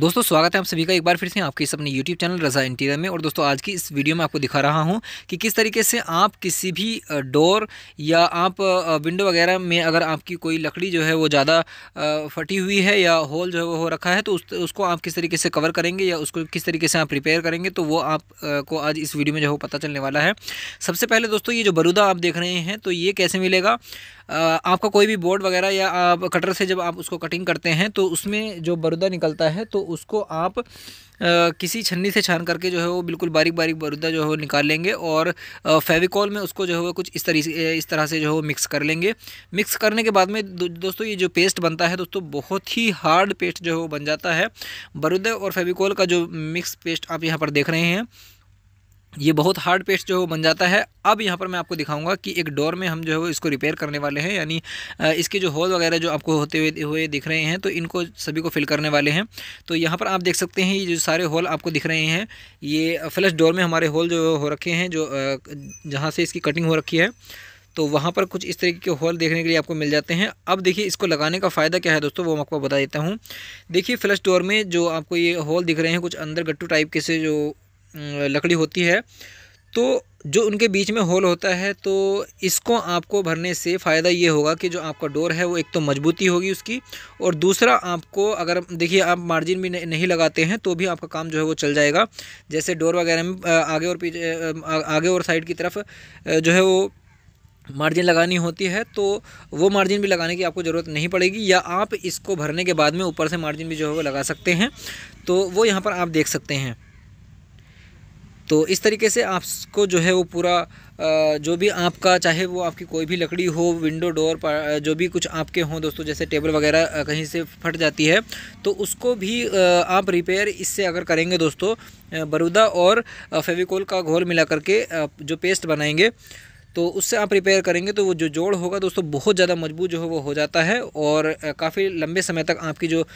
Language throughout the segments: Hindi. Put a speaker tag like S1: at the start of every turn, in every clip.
S1: दोस्तों स्वागत है आप सभी का एक बार फिर से आपके इस अपने यूट्यूब चैनल रजा इंटीरियर में और दोस्तों आज की इस वीडियो में आपको दिखा रहा हूं कि किस तरीके से आप किसी भी डोर या आप विंडो वगैरह में अगर आपकी कोई लकड़ी जो है वो ज़्यादा फटी हुई है या होल जो है वो हो रखा है तो उस, उसको आप किस तरीके से कवर करेंगे या उसको किस तरीके से आप रिपेयर करेंगे तो वो आपको आज इस वीडियो में जो है पता चलने वाला है सबसे पहले दोस्तों ये जो बरूदा आप देख रहे हैं तो ये कैसे मिलेगा आपका कोई भी बोर्ड वगैरह या आप कटर से जब आप उसको कटिंग करते हैं तो उसमें जो बरूदा निकलता है तो उसको आप आ, किसी छन्नी से छान करके जो है वो बिल्कुल बारीक बारीक बरूदा जो है वो निकाल लेंगे और फेविकॉल में उसको जो है वो कुछ इस तरीके इस तरह से जो है वो मिक्स कर लेंगे मिक्स करने के बाद में दो, दोस्तों ये जो पेस्ट बनता है दोस्तों बहुत ही हार्ड पेस्ट जो है वो बन जाता है बरुदे और फेविकॉल का जो मिक्स पेस्ट आप यहाँ पर देख रहे हैं ये बहुत हार्ड पेस्ट जो है वो बन जाता है अब यहाँ पर मैं आपको दिखाऊंगा कि एक डोर में हम जो है वो इसको रिपेयर करने वाले हैं यानी इसके जो होल वगैरह जो आपको होते हुए हुए दिख रहे हैं तो इनको सभी को फिल करने वाले हैं तो यहाँ पर आप देख सकते हैं ये जो सारे होल आपको दिख रहे हैं ये फ्लश डोर में हमारे होल जो हो रखे हैं जो जहाँ से इसकी कटिंग हो रखी है तो वहाँ पर कुछ इस तरीके के होल देखने के लिए आपको मिल जाते हैं अब देखिए इसको लगाने का फ़ायदा क्या है दोस्तों वो मैं आपको बता देता हूँ देखिए फ्लश डोर में जो आपको ये होल दिख रहे हैं कुछ अंदर गट्टू टाइप के से जो लकड़ी होती है तो जो उनके बीच में होल होता है तो इसको आपको भरने से फ़ायदा ये होगा कि जो आपका डोर है वो एक तो मजबूती होगी उसकी और दूसरा आपको अगर देखिए आप मार्जिन भी नहीं लगाते हैं तो भी आपका काम जो है वो चल जाएगा जैसे डोर वगैरह में आगे और पीछे आगे और साइड की तरफ जो है वो मार्जिन लगानी होती है तो वो मार्जिन भी लगाने की आपको ज़रूरत नहीं पड़ेगी या आप इसको भरने के बाद में ऊपर से मार्जिन भी जो है वो लगा सकते हैं तो वो यहाँ पर आप देख सकते हैं तो इस तरीके से आपको जो है वो पूरा जो भी आपका चाहे वो आपकी कोई भी लकड़ी हो विंडो डोर जो भी कुछ आपके हों दोस्तों जैसे टेबल वगैरह कहीं से फट जाती है तो उसको भी आप रिपेयर इससे अगर करेंगे दोस्तों बरूदा और फेविकोल का घोल मिला करके जो पेस्ट बनाएंगे तो उससे आप रिपेयर करेंगे तो वो जो जोड़ होगा दोस्तों बहुत ज़्यादा मजबूत जो है वो हो जाता है और काफ़ी लंबे समय तक आपकी जो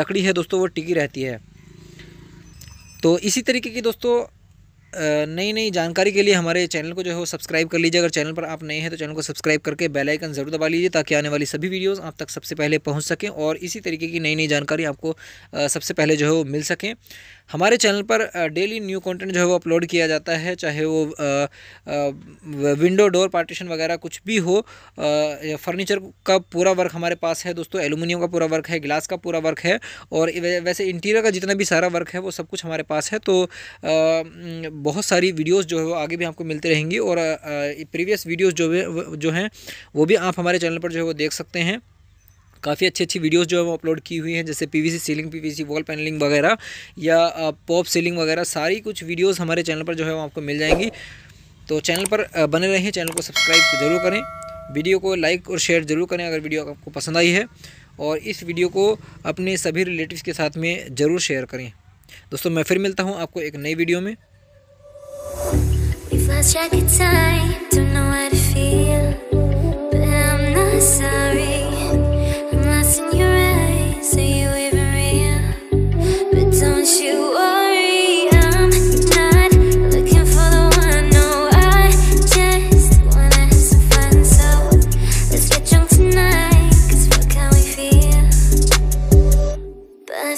S1: लकड़ी है दोस्तों वो टिकी रहती है तो इसी तरीके की दोस्तों नई नई जानकारी के लिए हमारे चैनल को जो है वो सब्सक्राइब कर लीजिए अगर चैनल पर आप नए हैं तो चैनल को सब्सक्राइब करके बेल आइकन ज़रूर दबा लीजिए ताकि आने वाली सभी वीडियोस आप तक सबसे पहले पहुंच सकें और इसी तरीके की नई नई जानकारी आपको सबसे पहले जो है वो मिल सकें हमारे चैनल पर डेली न्यू कंटेंट जो है वो अपलोड किया जाता है चाहे वो विंडो डोर पार्टीशन वगैरह कुछ भी हो फर्नीचर का पूरा वर्क हमारे पास है दोस्तों एलुमिनियम का पूरा वर्क है ग्लास का पूरा वर्क है और वैसे इंटीरियर का जितना भी सारा वर्क है वो सब कुछ हमारे पास है तो बहुत सारी वीडियोज़ जो है वो आगे भी आपको मिलती रहेंगी और प्रीवियस वीडियोज़ जो जो हैं वो भी आप हमारे चैनल पर जो है वो देख सकते हैं काफ़ी अच्छी अच्छी वीडियोस जो है वो अपलोड की हुई हैं जैसे PVC ceiling PVC wall panelling वगैरह या पॉप सीलिंग वगैरह सारी कुछ वीडियोस हमारे चैनल पर जो है वो आपको मिल जाएंगी तो चैनल पर बने रहें चैनल को सब्सक्राइब ज़रूर करें वीडियो को लाइक और शेयर ज़रूर करें अगर वीडियो आपको पसंद आई है और इस वीडियो को अपने सभी रिलेटिव्स के साथ में ज़रूर शेयर करें दोस्तों मैं फिर मिलता हूँ आपको एक नई वीडियो में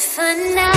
S2: for now.